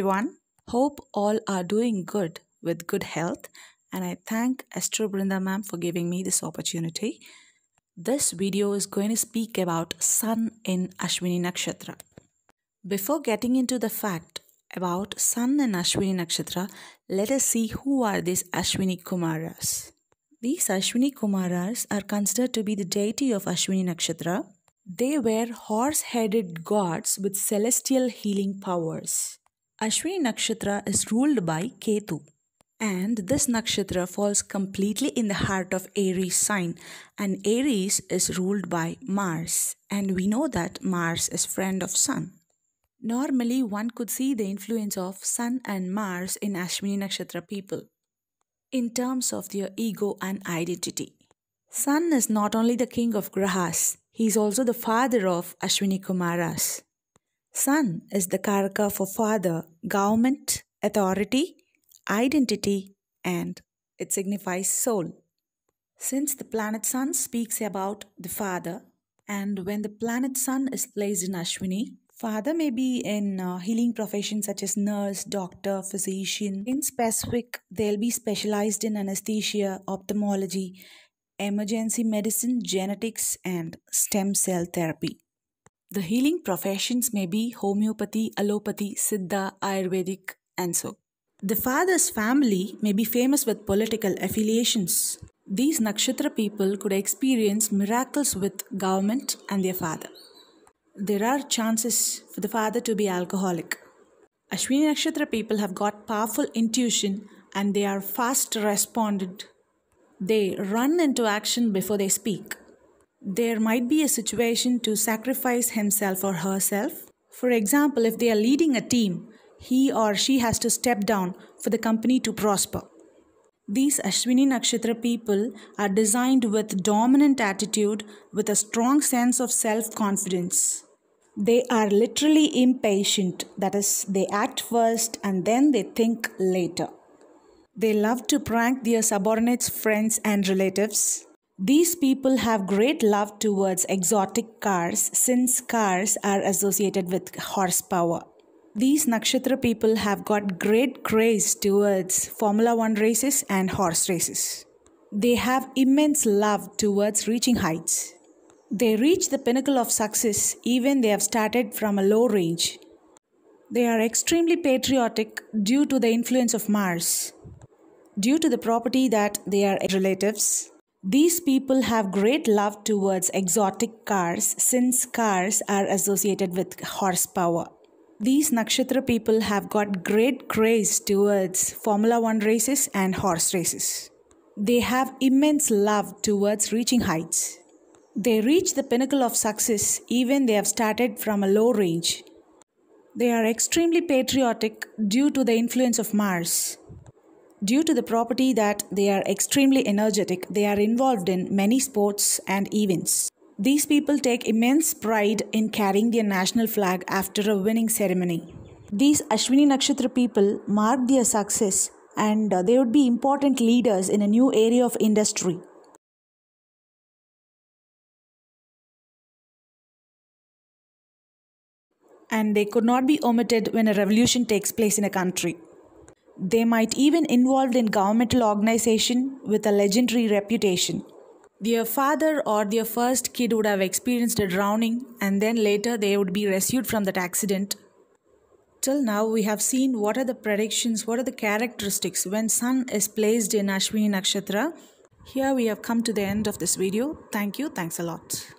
everyone. Hope all are doing good with good health, and I thank Astro Brinda ma'am for giving me this opportunity. This video is going to speak about Sun in Ashwini Nakshatra. Before getting into the fact about Sun in Ashwini Nakshatra, let us see who are these Ashwini Kumaras. These Ashwini Kumaras are considered to be the deity of Ashwini Nakshatra. They were horse headed gods with celestial healing powers. Ashwini Nakshatra is ruled by Ketu. And this nakshatra falls completely in the heart of Aries sign. And Aries is ruled by Mars. And we know that Mars is friend of Sun. Normally, one could see the influence of Sun and Mars in Ashwini Nakshatra people in terms of their ego and identity. Sun is not only the king of Grahas, he is also the father of Ashwini Kumaras. Son is the karaka for father, government, authority, identity, and it signifies soul. Since the planet Sun speaks about the father, and when the planet Sun is placed in Ashwini, father may be in uh, healing professions such as nurse, doctor, physician. In specific, they'll be specialized in anesthesia, ophthalmology, emergency medicine, genetics, and stem cell therapy. The healing professions may be homeopathy, allopathy, Siddha, Ayurvedic, and so. The father's family may be famous with political affiliations. These nakshatra people could experience miracles with government and their father. There are chances for the father to be alcoholic. Ashwini nakshatra people have got powerful intuition and they are fast responded. They run into action before they speak there might be a situation to sacrifice himself or herself. For example, if they are leading a team, he or she has to step down for the company to prosper. These Ashwini Nakshatra people are designed with dominant attitude with a strong sense of self-confidence. They are literally impatient, that is, they act first and then they think later. They love to prank their subordinates, friends, and relatives. These people have great love towards exotic cars since cars are associated with horsepower. These nakshatra people have got great craze towards Formula 1 races and horse races. They have immense love towards reaching heights. They reach the pinnacle of success even they have started from a low range. They are extremely patriotic due to the influence of Mars, due to the property that they are relatives, these people have great love towards exotic cars since cars are associated with horsepower. These Nakshatra people have got great craze towards Formula 1 races and horse races. They have immense love towards reaching heights. They reach the pinnacle of success even they have started from a low range. They are extremely patriotic due to the influence of Mars. Due to the property that they are extremely energetic, they are involved in many sports and events. These people take immense pride in carrying their national flag after a winning ceremony. These Ashwini Nakshatra people mark their success and uh, they would be important leaders in a new area of industry. And they could not be omitted when a revolution takes place in a country. They might even involved in governmental organization with a legendary reputation. Their father or their first kid would have experienced a drowning and then later they would be rescued from that accident. Till now, we have seen what are the predictions, what are the characteristics when Sun is placed in Ashwini Nakshatra. Here we have come to the end of this video. Thank you. Thanks a lot.